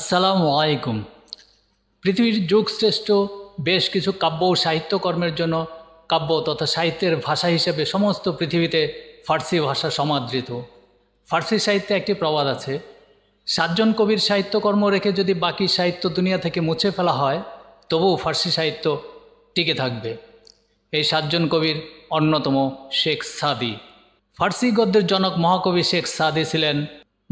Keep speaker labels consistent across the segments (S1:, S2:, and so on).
S1: আসসালামু আলাইকুম পৃথিবীর যুগশ্রেষ্ঠ বেশ কিছু কাব্য ও সাহিত্যকর্মের জন্য কাব্য তথা সাহিত্যের ভাষা হিসেবে সমস্ত পৃথিবীতে ফার্সি ভাষা সমাদৃত ফার্সি সাহিত্যে একটি প্রবাদ আছে সাতজন কবির সাহিত্যকর্ম রেখে যদি বাকি সাহিত্য দুনিয়া থেকে মুছে ফেলা হয় তবুও ফার্সি সাহিত্য টিকে থাকবে এই সাতজন কবির অন্যতম শেখ সাদি ফার্সি গদ্যের জনক মহাকবি শেখ সাদি ছিলেন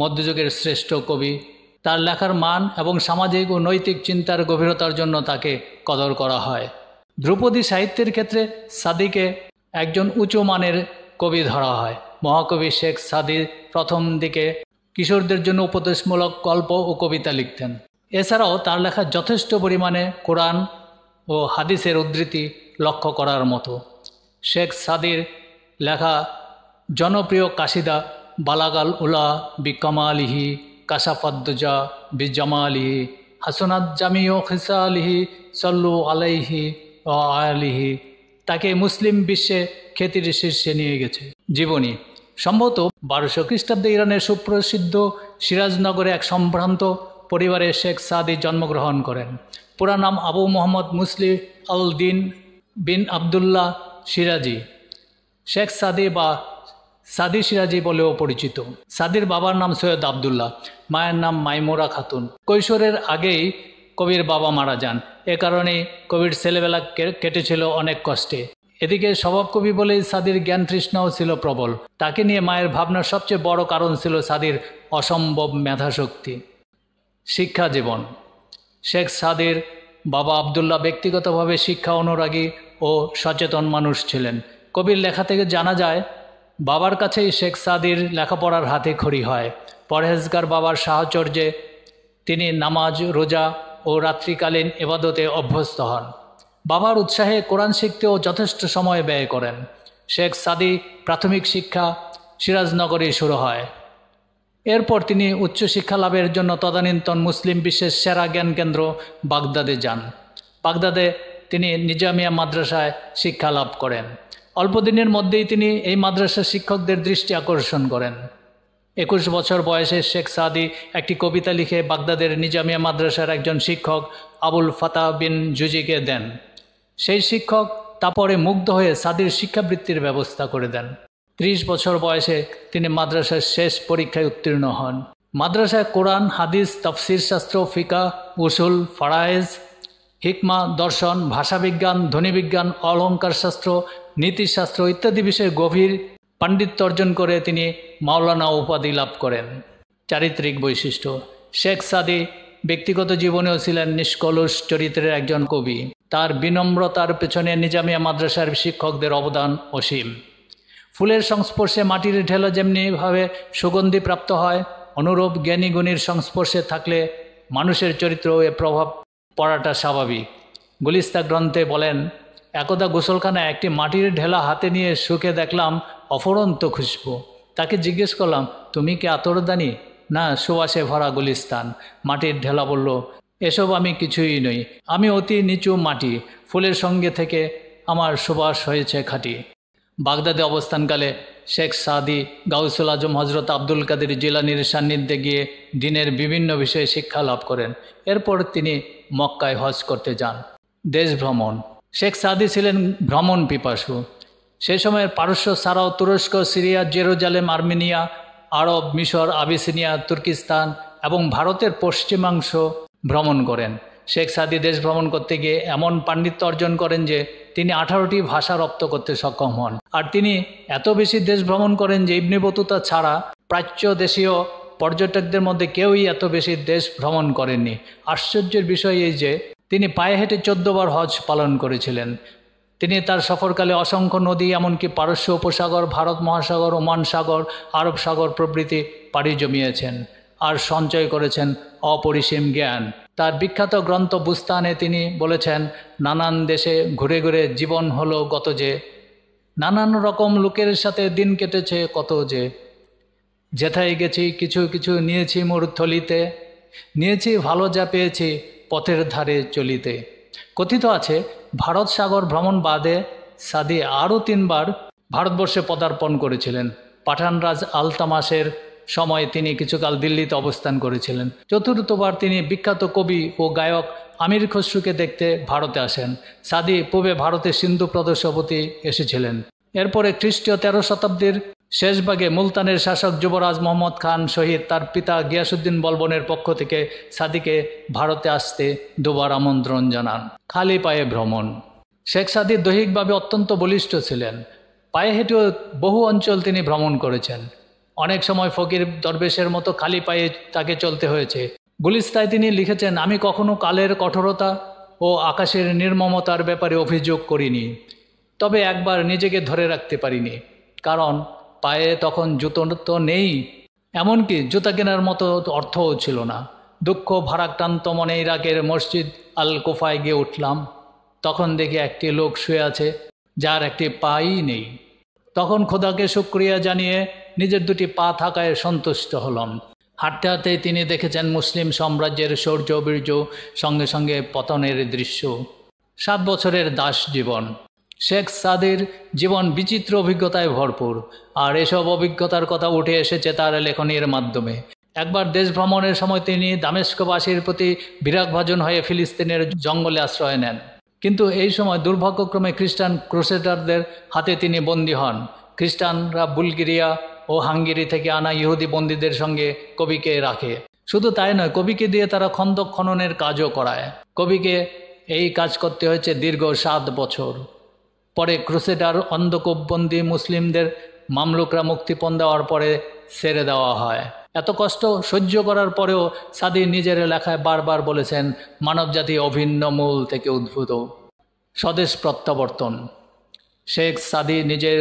S1: মধ্যযুগের শ্রেষ্ঠ কবি তার লেখার মান এবং সামাজিক ও নৈতিক চিন্তার গভীরতার জন্য তাকে কদর করা হয় ধ্রুপদী সাহিত্যের ক্ষেত্রে সাদিকে একজন উঁচু মানের কবি ধরা হয় মহাকবি শেখ সাদি প্রথম দিকে কিশোরদের জন্য উপদেশমূলক গল্প ও কবিতা লিখতেন এছাড়াও তার লেখা যথেষ্ট পরিমাণে কোরআন ও হাদিসের উদ্ধৃতি লক্ষ্য করার মতো শেখ সাদির লেখা জনপ্রিয় কাশিদা বালাগাল উলা বিকমালিহি কাসাফাদ্দুজা বিজামালিহি হাসনাত জামি ও খিসালিহি সল্লু আলাইহি ও আলিহি তাকে মুসলিম বিশ্বে খ্যাতির শীর্ষে নিয়ে গেছে জীবনী সম্ভবত বারোশো খ্রিস্টাব্দে ইরানের সুপ্রসিদ্ধ সিরাজনগরে এক সম্ভ্রান্ত পরিবারে শেখ সাদি জন্মগ্রহণ করেন পুরা নাম আবু মোহাম্মদ মুসলিম আল দিন বিন আবদুল্লাহ সিরাজি শেখ সাদি বা সাদি সিরাজি বলেও পরিচিত সাদির বাবার নাম সৈয়দ আবদুল্লাহ মায়ের নাম মাইমোরা খাতুন কৈশোরের আগেই কবির বাবা মারা যান এ কারণে কবির ছেলেবেলা কেটেছিল অনেক কষ্টে এদিকে স্বভাব কবি বলেই সাদির জ্ঞান তৃষ্ণাও ছিল প্রবল তাকে নিয়ে মায়ের ভাবনার সবচেয়ে বড় কারণ ছিল সাদির অসম্ভব মেধাশক্তি শিক্ষা জীবন শেখ সাদির বাবা আবদুল্লাহ ব্যক্তিগতভাবে শিক্ষা অনুরাগী ও সচেতন মানুষ ছিলেন কবির লেখা থেকে জানা যায় বাবার কাছেই শেখ সাদির লেখাপড়ার হাতে খড়ি হয় পরহেজগার বাবার সাহচর্যে তিনি নামাজ রোজা ও রাত্রিকালীন এবাদতে অভ্যস্ত হন বাবার উৎসাহে কোরআন শিখতেও যথেষ্ট সময় ব্যয় করেন শেখ সাদি প্রাথমিক শিক্ষা সিরাজনগরে শুরু হয় এরপর তিনি উচ্চশিক্ষা লাভের জন্য তদানীন্তন মুসলিম বিশ্বের সেরা জ্ঞান কেন্দ্র বাগদাদে যান বাগদাদে তিনি নিজামিয়া মাদ্রাসায় শিক্ষা লাভ করেন অল্প দিনের মধ্যেই তিনি এই মাদ্রাসা শিক্ষকদের দৃষ্টি আকর্ষণ করেন একুশ বছর বয়সে শেখ সাদি একটি কবিতা লিখে বাগদাদের নিজামিয়া মাদ্রাসার একজন শিক্ষক আবুল ফাতাহ বিন জুজিকে দেন সেই শিক্ষক তারপরে মুগ্ধ হয়ে সাদির শিক্ষাবৃত্তির ব্যবস্থা করে দেন ত্রিশ বছর বয়সে তিনি মাদ্রাসার শেষ পরীক্ষায় উত্তীর্ণ হন মাদ্রাসায় কোরআন হাদিস তফসির শাস্ত্র ফিকা উসুল ফারায়েজ হিকমা দর্শন ভাষাবিজ্ঞান ধ্বনিবিজ্ঞান অলঙ্কার শাস্ত্র নীতিশাস্ত্র ইত্যাদি বিষয়ে গভীর পাণ্ডিত্য অর্জন করে তিনি মাওলানা উপাধি লাভ করেন চারিত্রিক বৈশিষ্ট্য শেখ সাদি ব্যক্তিগত জীবনেও ছিলেন নিষ্কলুষ চরিত্রের একজন কবি তার বিনম্রতার পেছনে নিজামিয়া মাদ্রাসার শিক্ষকদের অবদান অসীম ফুলের সংস্পর্শে মাটির ঢেলা যেমনিভাবে সুগন্ধি প্রাপ্ত হয় অনুরূপ জ্ঞানীগুণীর সংস্পর্শে থাকলে মানুষের চরিত্র এ প্রভাব পড়াটা স্বাভাবিক গুলিস্তা গ্রন্থে বলেন একদা গোসলখানায় একটি মাটির ঢেলা হাতে নিয়ে শুকে দেখলাম অফরন্ত খুশবু তাকে জিজ্ঞেস করলাম তুমি কি আতরদানি না সুবাসে ভরা গুলিস্তান মাটির ঢেলা বলল এসব আমি কিছুই নই আমি অতি নিচু মাটি ফুলের সঙ্গে থেকে আমার সুবাস হয়েছে খাঁটি বাগদাদে অবস্থানকালে শেখ সাদি গাউসুল আজম হজরত আব্দুল কাদের জিলানির সান্নিধ্যে গিয়ে দিনের বিভিন্ন বিষয়ে শিক্ষা লাভ করেন এরপর তিনি মক্কায় হজ করতে যান দেশ ভ্রমণ শেখ সাদি ছিলেন ভ্রমণ পিপাসু সে সময়ের পারস্য ছাড়াও তুরস্ক সিরিয়া জেরুজালেম আর্মেনিয়া আরব মিশর আবিসিনিয়া তুর্কিস্তান এবং ভারতের পশ্চিমাংশ ভ্রমণ করেন শেখ সাদি দেশ ভ্রমণ করতে গিয়ে এমন পাণ্ডিত্য অর্জন করেন যে তিনি আঠারোটি ভাষা রপ্ত করতে সক্ষম হন আর তিনি এত বেশি দেশ ভ্রমণ করেন যে ইবনে বতুতা ছাড়া প্রাচ্য দেশীয় পর্যটকদের মধ্যে কেউই এত বেশি দেশ ভ্রমণ করেননি আশ্চর্যের বিষয় এই যে তিনি পায়ে হেঁটে বার হজ পালন করেছিলেন তিনি তার সফরকালে অসংখ্য নদী এমনকি পারস্য উপসাগর ভারত মহাসাগর ওমান সাগর আরব সাগর প্রভৃতি পাড়ি জমিয়েছেন আর সঞ্চয় করেছেন অপরিসীম জ্ঞান তার বিখ্যাত গ্রন্থ বুস্তানে তিনি বলেছেন নানান দেশে ঘুরে ঘুরে জীবন হলো গত যে নানান রকম লোকের সাথে দিন কেটেছে কত যে যেথায় গেছি কিছু কিছু নিয়েছি মরুথলিতে নিয়েছি ভালো যা পেয়েছি পথের ধারে চলিতে কথিত আছে ভারত সাগর ভ্রমণ বাদে সাদি আরও তিনবার ভারতবর্ষে পদার্পণ করেছিলেন পাঠানরাজ আলতামাসের সময়ে তিনি কিছুকাল দিল্লিতে অবস্থান করেছিলেন চতুর্থবার তিনি বিখ্যাত কবি ও গায়ক আমির খসরুকে দেখতে ভারতে আসেন সাদি পূবে ভারতের সিন্ধু প্রদেশপতি এসেছিলেন এরপরে খ্রিস্টীয় তেরো শতাব্দীর শেষভাগে মুলতানের শাসক যুবরাজ মোহাম্মদ খান শহীদ তার পিতা গিয়াসুদ্দিন বলবনের পক্ষ থেকে সাদিকে ভারতে আসতে দুবার আমন্ত্রণ জানান খালি পায়ে ভ্রমণ শেখ সাদি দৈহিকভাবে অত্যন্ত বলিষ্ঠ ছিলেন পায়ে হেঁটেও বহু অঞ্চল তিনি ভ্রমণ করেছেন অনেক সময় ফকির দরবেশের মতো খালি পায়ে তাকে চলতে হয়েছে গুলিস্তায় তিনি লিখেছেন আমি কখনো কালের কঠোরতা ও আকাশের নির্মমতার ব্যাপারে অভিযোগ করিনি তবে একবার নিজেকে ধরে রাখতে পারিনি কারণ পায়ে তখন জুতো তো নেই এমনকি জুতা কেনার মতো অর্থও ছিল না দুঃখ ভারাক্রান্ত মনে ইরাকের মসজিদ আল কোফায় গিয়ে উঠলাম তখন দেখি একটি লোক শুয়ে আছে যার একটি পাই নেই তখন খোদাকে সুক্রিয়া জানিয়ে নিজের দুটি পা থাকায় সন্তুষ্ট হলাম হাঁটতে হাঁটতে তিনি দেখেছেন মুসলিম সাম্রাজ্যের শৌর্য বীর্য সঙ্গে সঙ্গে পতনের দৃশ্য সাত বছরের দাস জীবন শেখ সাদির জীবন বিচিত্র অভিজ্ঞতায় ভরপুর আর এসব অভিজ্ঞতার কথা উঠে এসেছে তার লেখনীর মাধ্যমে একবার দেশ ভ্রমণের সময় তিনি দামেস্কবাসীর প্রতি বিরাগভাজন হয়ে ফিলিস্তিনের জঙ্গলে আশ্রয় নেন কিন্তু এই সময় দুর্ভাগ্যক্রমে খ্রিস্টান ক্রুসেডারদের হাতে তিনি বন্দী হন খ্রিস্টানরা বুলগেরিয়া ও হাঙ্গেরি থেকে আনা ইহুদি বন্দীদের সঙ্গে কবিকে রাখে শুধু তাই নয় কবিকে দিয়ে তারা খন্দক খননের কাজও করায় কবিকে এই কাজ করতে হয়েছে দীর্ঘ সাত বছর পরে ক্রুসেডার অন্ধকোপবন্দি মুসলিমদের মামলুকরা মুক্তিপণ দেওয়ার পরে সেরে দেওয়া হয় এত কষ্ট সহ্য করার পরেও সাদি নিজের লেখায় বারবার বলেছেন মানবজাতি অভিন্ন মূল থেকে উদ্ভূত স্বদেশ প্রত্যাবর্তন শেখ সাদি নিজের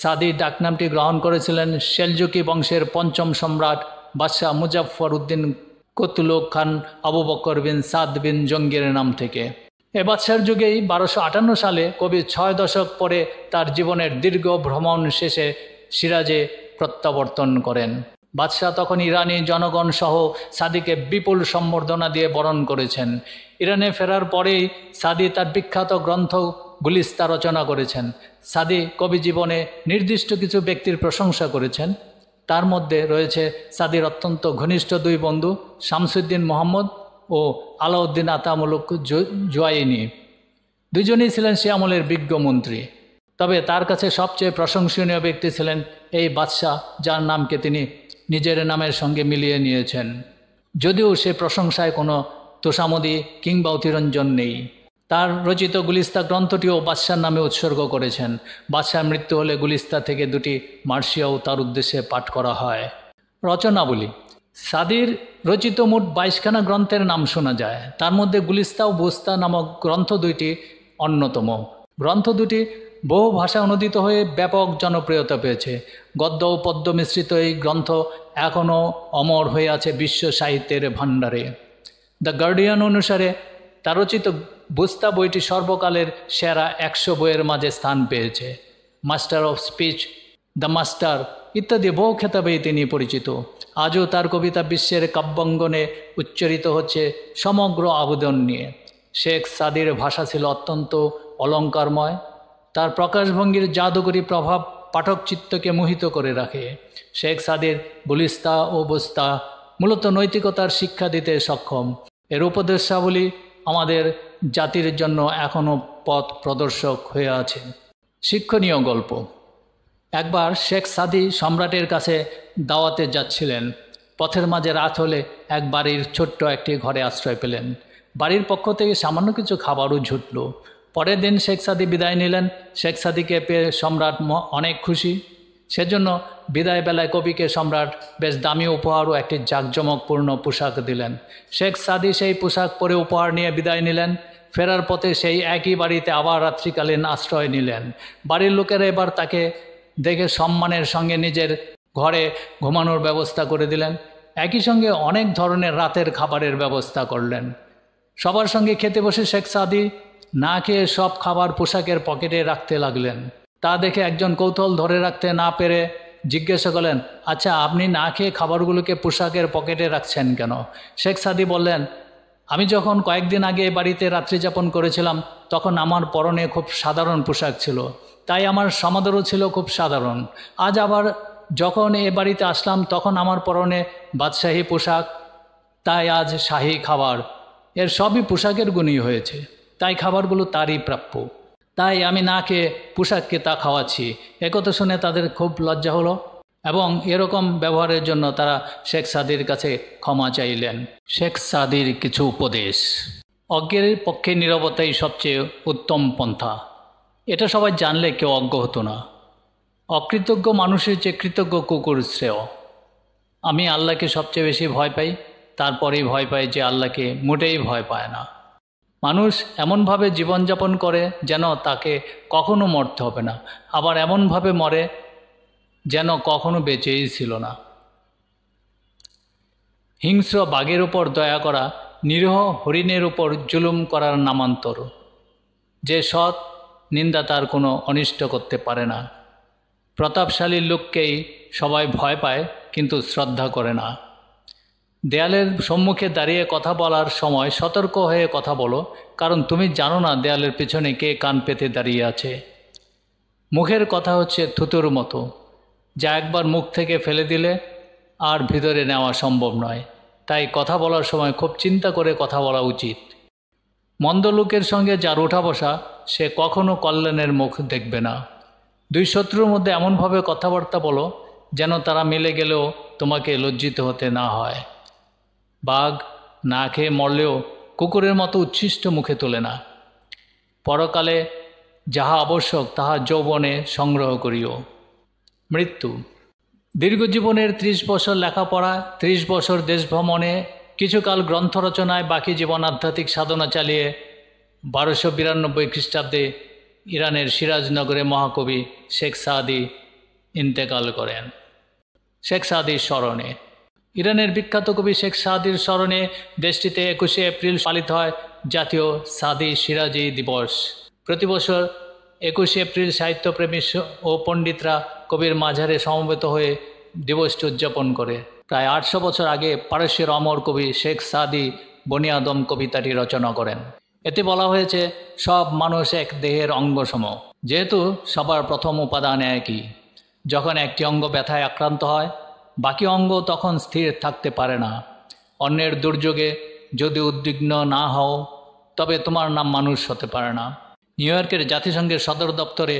S1: সাদি ডাকনামটি গ্রহণ করেছিলেন সেলজুকি বংশের পঞ্চম সম্রাট বাদশাহ মুজাফর উদ্দিন কতুলক খান আবু বকর বিন সাদ বিন জঙ্গিরের নাম থেকে এ যুগেই বারোশো আটান্ন সালে কবি ছয় দশক পরে তার জীবনের দীর্ঘ ভ্রমণ শেষে সিরাজে প্রত্যাবর্তন করেন বাদশাহ তখন ইরানি জনগণ সহ সাদিকে বিপুল সম্বর্ধনা দিয়ে বরণ করেছেন ইরানে ফেরার পরেই সাদি তার বিখ্যাত গ্রন্থ গুলিস্তা রচনা করেছেন সাদি কবি জীবনে নির্দিষ্ট কিছু ব্যক্তির প্রশংসা করেছেন তার মধ্যে রয়েছে সাদির অত্যন্ত ঘনিষ্ঠ দুই বন্ধু শামসুদ্দিন মোহাম্মদ ও আলাউদ্দিন আতামুলক জোয়াইনি দুজনেই ছিলেন সে আমলের বিজ্ঞ মন্ত্রী তবে তার কাছে সবচেয়ে প্রশংসনীয় ব্যক্তি ছিলেন এই বাদশাহ যার নামকে তিনি নিজের নামের সঙ্গে মিলিয়ে নিয়েছেন যদিও সে প্রশংসায় কোনো তোষামদি কিংবা অতিরঞ্জন নেই তার রচিত গুলিস্তা গ্রন্থটিও বাদশার নামে উৎসর্গ করেছেন বাদশার মৃত্যু হলে গুলিস্তা থেকে দুটি মার্শিয়াও তার উদ্দেশ্যে পাঠ করা হয় রচনাবলী সাদির রচিত মোট বাইশখানা গ্রন্থের নাম শোনা যায় তার মধ্যে গুলিস্তা ও বোস্তা নামক গ্রন্থ দুইটি অন্যতম গ্রন্থ দুটি বহু ভাষা অনুদিত হয়ে ব্যাপক জনপ্রিয়তা পেয়েছে গদ্য ও পদ্য মিশ্রিত এই গ্রন্থ এখনও অমর হয়ে আছে বিশ্ব সাহিত্যের ভাণ্ডারে দ্য গার্ডিয়ান অনুসারে তার রচিত বুস্তা বইটি সর্বকালের সেরা একশো বইয়ের মাঝে স্থান পেয়েছে master of speech the master ইত্যাদি বহু খেতাবেই তিনি পরিচিত আজও তার কবিতা বিশ্বের কাব্যাঙ্গনে উচ্চারিত হচ্ছে সমগ্র আবেদন নিয়ে শেখ সাদির ভাষা ছিল অত্যন্ত অলঙ্কারময় তার প্রকাশভঙ্গির জাদুকরী প্রভাব পাঠক চিত্তকে মোহিত করে রাখে শেখ সাদির বলিস্তা ও বস্তা মূলত নৈতিকতার শিক্ষা দিতে সক্ষম এর উপদেশাবলী আমাদের জাতির জন্য এখনও পথ প্রদর্শক হয়ে আছে শিক্ষণীয় গল্প একবার শেখ সাদি সম্রাটের কাছে দাওয়াতে যাচ্ছিলেন পথের মাঝে রাত হলে এক বাড়ির ছোট্ট একটি ঘরে আশ্রয় পেলেন বাড়ির পক্ষ থেকে সামান্য কিছু খাবারও ঝুটল পরের দিন শেখ সাদি বিদায় নিলেন শেখ সাদিকে পেয়ে সম্রাট অনেক খুশি সেজন্য বিদায় বেলায় কবিকে সম্রাট বেশ দামি উপহার ও একটি জাঁকজমকপূর্ণ পোশাক দিলেন শেখ সাদি সেই পোশাক পরে উপহার নিয়ে বিদায় নিলেন ফেরার পথে সেই একই বাড়িতে আবার রাত্রিকালীন আশ্রয় নিলেন বাড়ির লোকেরা এবার তাকে দেখে সম্মানের সঙ্গে নিজের ঘরে ঘুমানোর ব্যবস্থা করে দিলেন একই সঙ্গে অনেক ধরনের রাতের খাবারের ব্যবস্থা করলেন সবার সঙ্গে খেতে বসে শেখ সাদি না খেয়ে সব খাবার পোশাকের পকেটে রাখতে লাগলেন তা দেখে একজন কৌতল ধরে রাখতে না পেরে জিজ্ঞাসা করলেন আচ্ছা আপনি না খেয়ে খাবারগুলোকে পোশাকের পকেটে রাখছেন কেন শেখ সাদি বললেন আমি যখন কয়েকদিন আগে বাড়িতে রাত্রি যাপন করেছিলাম তখন আমার পরনে খুব সাধারণ পোশাক ছিল তাই আমার সমাদরও ছিল খুব সাধারণ আজ আবার যখন এ বাড়িতে আসলাম তখন আমার পরনে বাদশাহী পোশাক তাই আজ শাহী খাবার এর সবই পোশাকের গুণই হয়েছে তাই খাবারগুলো তারই প্রাপ্য তাই আমি না খেয়ে পোশাককে তা খাওয়াচ্ছি একথা শুনে তাদের খুব লজ্জা হলো এবং এরকম ব্যবহারের জন্য তারা শেখ সাদির কাছে ক্ষমা চাইলেন শেখ সাদির কিছু উপদেশ অজ্ঞের পক্ষে নিরবতাই সবচেয়ে উত্তম পন্থা এটা সবাই জানলে কেউ অজ্ঞ হতো না অকৃতজ্ঞ মানুষের চেয়ে কৃতজ্ঞ কুকুর শ্রেয় আমি আল্লাহকে সবচেয়ে বেশি ভয় পাই তারপরেই ভয় পাই যে আল্লাহকে মোটেই ভয় পায় না মানুষ এমনভাবে জীবনযাপন করে যেন তাকে কখনো মরতে হবে না আবার এমনভাবে মরে যেন কখনো বেঁচেই ছিল না হিংস্র বাঘের ওপর দয়া করা নিরীহ হরিণের ওপর জুলুম করার নামান্তর যে সৎ নিন্দা তার কোনো অনিষ্ট করতে পারে না প্রতাপশালী লোককেই সবাই ভয় পায় কিন্তু শ্রদ্ধা করে না দেয়ালের সম্মুখে দাঁড়িয়ে কথা বলার সময় সতর্ক হয়ে কথা বলো কারণ তুমি জানো না দেয়ালের পেছনে কে কান পেতে দাঁড়িয়ে আছে মুখের কথা হচ্ছে থুতুর মতো যা একবার মুখ থেকে ফেলে দিলে আর ভিতরে নেওয়া সম্ভব নয় তাই কথা বলার সময় খুব চিন্তা করে কথা বলা উচিত মন্দলোকের সঙ্গে যার ওঠা বসা সে কখনো কল্যাণের মুখ দেখবে না দুই শত্রুর মধ্যে এমনভাবে কথাবার্তা বলো যেন তারা মিলে গেলেও তোমাকে লজ্জিত হতে না হয় বাঘ না খেয়ে মরলেও কুকুরের মতো উচ্ছিষ্ট মুখে তোলে না পরকালে যাহা আবশ্যক তাহা যৌবনে সংগ্রহ করিও মৃত্যু দীর্ঘ জীবনের ত্রিশ বছর লেখাপড়া ত্রিশ বছর দেশ ভ্রমণে কিছুকাল গ্রন্থ রচনায় বাকি জীবন আধ্যাত্মিক সাধনা চালিয়ে বারোশো বিরানব্বই খ্রিস্টাব্দে ইরানের সিরাজনগরে মহাকবি শেখ সাদি ইন্তেকাল করেন শেখ সাদির স্মরণে ইরানের বিখ্যাত কবি শেখ সাদির স্মরণে দেশটিতে একুশে এপ্রিল পালিত হয় জাতীয় সাদি সিরাজি দিবস প্রতি বছর একুশে এপ্রিল সাহিত্যপ্রেমী ও পণ্ডিতরা কবির মাঝারে সমবেত হয়ে দিবসটি উদযাপন করে প্রায় আটশো বছর আগে পারস্যের অমর কবি শেখ সাদি বনিয়াদম কবিতাটি রচনা করেন এতে বলা হয়েছে সব মানুষ এক দেহের অঙ্গসম যেহেতু সবার প্রথম উপাদান একই যখন একটি অঙ্গ ব্যথায় আক্রান্ত হয় বাকি অঙ্গ তখন স্থির থাকতে পারে না অন্যের দুর্যোগে যদি উদ্বিগ্ন না হও তবে তোমার নাম মানুষ হতে পারে না নিউ ইয়র্কের জাতিসংঘের সদর দপ্তরে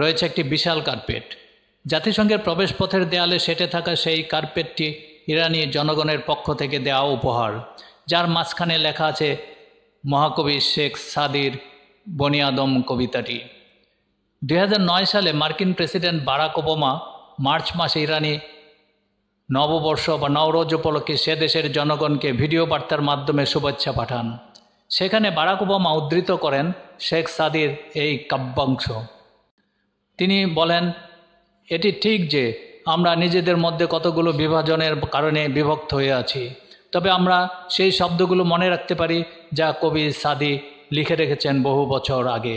S1: রয়েছে একটি বিশাল কার্পেট জাতিসংঘের প্রবেশপথের দেয়ালে সেটে থাকা সেই কার্পেটটি ইরানি জনগণের পক্ষ থেকে দেওয়া উপহার যার মাঝখানে লেখা আছে মহাকবি শেখ সাদির বনিয়াদম কবিতাটি দুই সালে মার্কিন প্রেসিডেন্ট বারাক ওবামা মার্চ মাসে ইরানি নববর্ষ বা নবরোজ উপলক্ষে সে দেশের জনগণকে ভিডিও বার্তার মাধ্যমে শুভেচ্ছা পাঠান সেখানে বারাক ওবামা উদ্ধৃত করেন শেখ সাদির এই কাব্যাংশ তিনি বলেন এটি ঠিক যে আমরা নিজেদের মধ্যে কতগুলো বিভাজনের কারণে বিভক্ত হয়ে আছি তবে আমরা সেই শব্দগুলো মনে রাখতে পারি যা কবি সাদি লিখে রেখেছেন বহু বছর আগে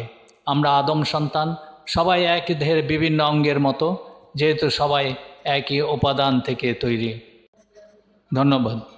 S1: আমরা আদম সন্তান সবাই এক দেহের বিভিন্ন অঙ্গের মতো যেহেতু সবাই একই উপাদান থেকে তৈরি ধন্যবাদ